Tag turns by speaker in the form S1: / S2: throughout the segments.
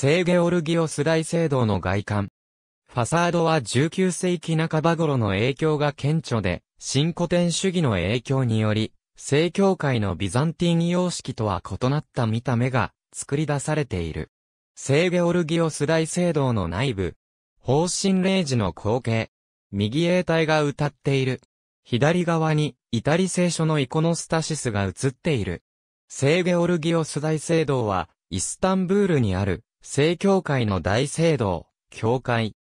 S1: 聖ゲオルギオス大聖堂の外観。ファサードは19世紀半ば頃の影響が顕著で、新古典主義の影響により、聖教会のビザンティン様式とは異なった見た目が作り出されている。聖ゲオルギオス大聖堂の内部。方針霊時の光景。右衛隊が歌っている。左側に、イタリ聖書のイコノスタシスが映っている。聖ゲオルギオス大聖堂は、イスタンブールにある、正教会の大聖堂、教会。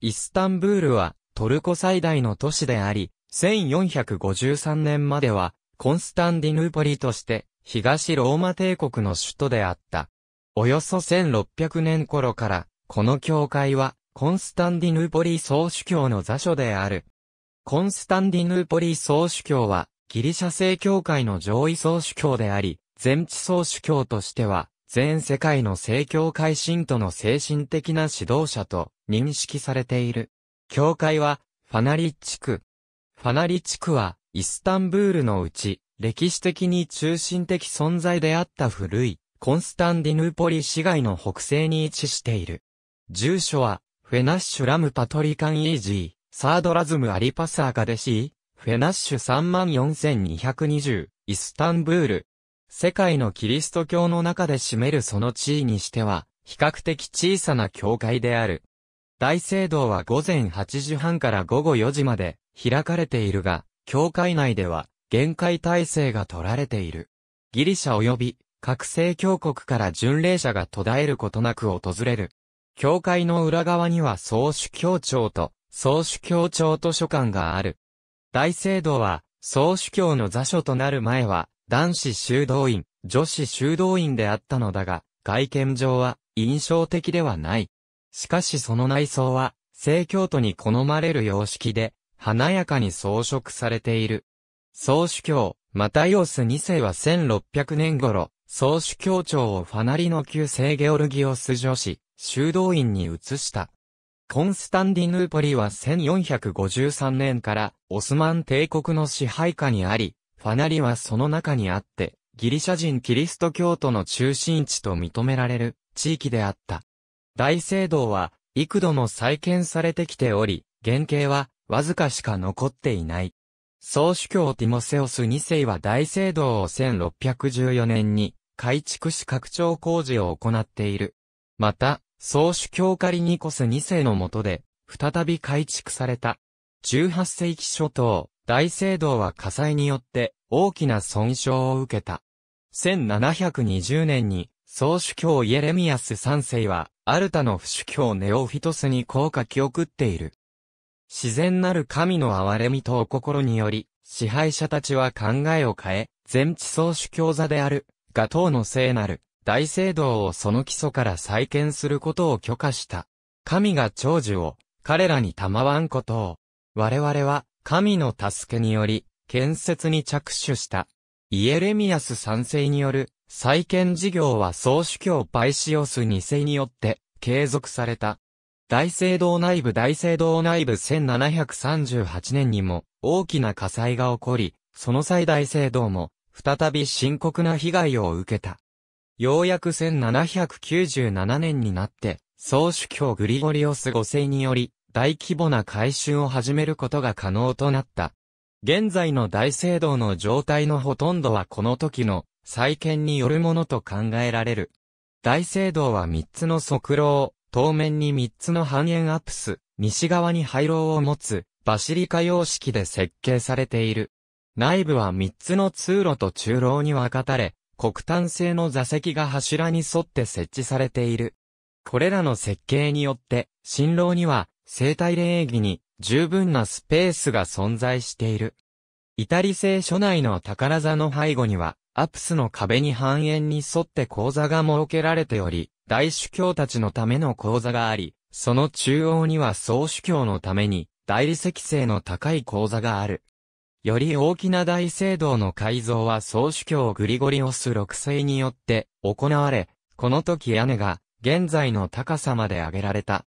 S1: イスタンブールはトルコ最大の都市であり、1453年まではコンスタンディヌーポリとして東ローマ帝国の首都であった。およそ1600年頃から、この教会はコンスタンディヌーポリ総主教の座所である。コンスタンディヌーポリ総主教はギリシャ正教会の上位総主教であり、全地総主教としては全世界の正教会信徒の精神的な指導者と認識されている。教会は、ファナリ地区。ファナリ地区は、イスタンブールのうち、歴史的に中心的存在であった古い、コンスタンディヌーポリ市街の北西に位置している。住所は、フェナッシュラムパトリカンイージー、サードラズムアリパサーカデシー、フェナッシュ34220、イスタンブール、世界のキリスト教の中で占めるその地位にしては、比較的小さな教会である。大聖堂は午前8時半から午後4時まで開かれているが、教会内では限界体制が取られている。ギリシャ及び各聖教国から巡礼者が途絶えることなく訪れる。教会の裏側には総主教庁と総主教庁図書館がある。大聖堂は、総主教の座所となる前は、男子修道院、女子修道院であったのだが、外見上は印象的ではない。しかしその内装は、聖教徒に好まれる様式で、華やかに装飾されている。総主教、マタイオス2世は1600年頃、総主教長をファナリの旧聖ゲオルギオス女子、修道院に移した。コンスタンディヌーポリは1453年からオスマン帝国の支配下にあり、ファナリはその中にあって、ギリシャ人キリスト教徒の中心地と認められる地域であった。大聖堂は幾度も再建されてきており、原型はわずかしか残っていない。総主教ティモセオス2世は大聖堂を1614年に改築し拡張工事を行っている。また、総主教カリニコス2世の下で、再び改築された。18世紀初頭、大聖堂は火災によって大きな損傷を受けた。1720年に総主教イエレミアス3世はアルタの不主教ネオフィトスにこう書き送っている。自然なる神の憐れみとお心により、支配者たちは考えを変え、全地総主教座である、ガトーの聖なる、大聖堂をその基礎から再建することを許可した。神が長寿を、彼らに賜わんことを。我々は、神の助けにより、建設に着手した。イエレミアス3世による、再建事業は総主教パイシオス2世によって、継続された。大聖堂内部大聖堂内部1738年にも大きな火災が起こり、その際大聖堂も再び深刻な被害を受けた。ようやく1797年になって、総主教グリゴリオス5世により大規模な改修を始めることが可能となった。現在の大聖堂の状態のほとんどはこの時の再建によるものと考えられる。大聖堂は3つの側廊、当面に3つの半円アプス、西側に廃楼を持つ、バシリカ様式で設計されている。内部は3つの通路と中廊に分かたれ、黒炭製の座席が柱に沿って設置されている。これらの設計によって、新郎には生体礼儀に十分なスペースが存在している。イタリ製書内の宝座の背後には、アプスの壁に半円に沿って講座が設けられており、大主教たちのための講座があり、その中央には総主教のために、大理石性の高い講座がある。より大きな大聖堂の改造は総主教グリゴリオス六世によって行われ、この時屋根が現在の高さまで上げられた。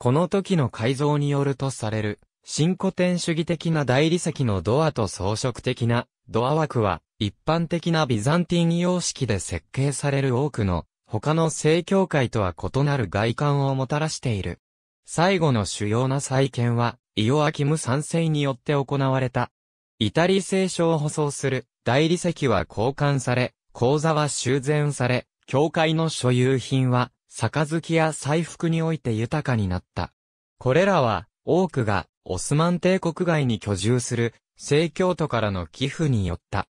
S1: この時の改造によるとされる、新古典主義的な大理石のドアと装飾的なドア枠は、一般的なビザンティン様式で設計される多くの、他の正教会とは異なる外観をもたらしている。最後の主要な再建は、イオアキム三世によって行われた。イタリ聖書を舗装する大理石は交換され、口座は修繕され、教会の所有品は杯や財服において豊かになった。これらは、多くが、オスマン帝国外に居住する、聖教徒からの寄付によった。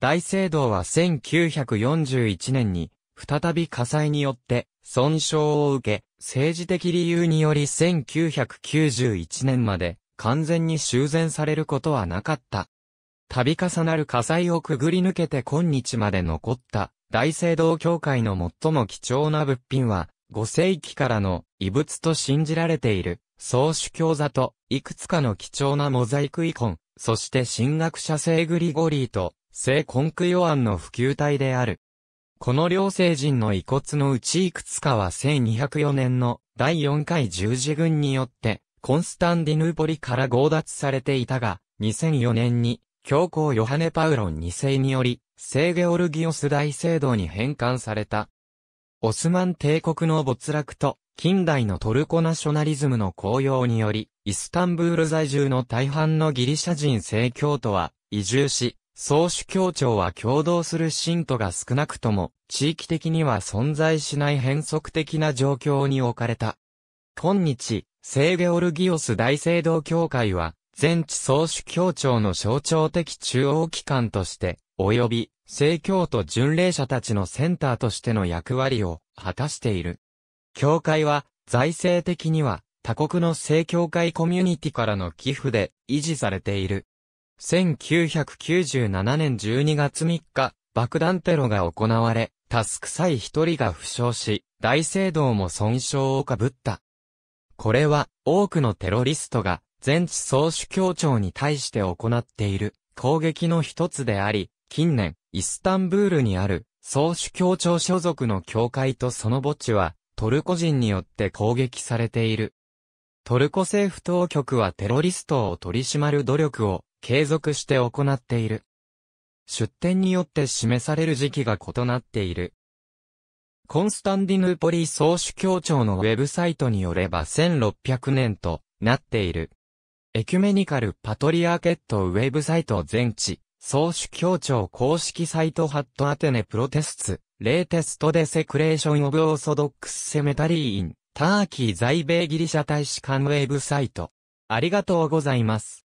S1: 大聖堂は1941年に、再び火災によって、損傷を受け、政治的理由により1991年まで、完全に修繕されることはなかった。度重なる火災をくぐり抜けて今日まで残った大聖堂教会の最も貴重な物品は、5世紀からの遺物と信じられている、宗主教座と、いくつかの貴重なモザイク遺ン、そして神学者聖グリゴリーと、聖コンクヨアンの普及体である。この両聖人の遺骨のうちいくつかは1204年の第4回十字軍によって、コンスタンディヌーポリから強奪されていたが、2004年に教皇ヨハネ・パウロン2世により、聖ゲオルギオス大聖堂に返還された。オスマン帝国の没落と、近代のトルコナショナリズムの高揚により、イスタンブール在住の大半のギリシャ人正教徒は移住し、総主教庁は共同する信徒が少なくとも、地域的には存在しない変則的な状況に置かれた。今日、聖ゲオルギオス大聖堂教会は、全地総主教庁の象徴的中央機関として、及び、聖教徒巡礼者たちのセンターとしての役割を果たしている。教会は、財政的には、他国の聖教会コミュニティからの寄付で維持されている。1997年12月3日、爆弾テロが行われ、タスクサイ一人が負傷し、大聖堂も損傷をかぶった。これは多くのテロリストが全地総主教庁に対して行っている攻撃の一つであり、近年、イスタンブールにある総主教庁所属の教会とその墓地は、トルコ人によって攻撃されている。トルコ政府当局はテロリストを取り締まる努力を継続して行っている。出典によって示される時期が異なっている。コンスタンディヌーポリ総主教庁のウェブサイトによれば1600年となっている。エキュメニカルパトリアーケットウェブサイト全地、総主協調公式サイトハットアテネプロテスツ、レイテストデセクレーションオブオーソドックスセメタリーイン、ターキー在米ギリシャ大使館ウェブサイト。ありがとうございます。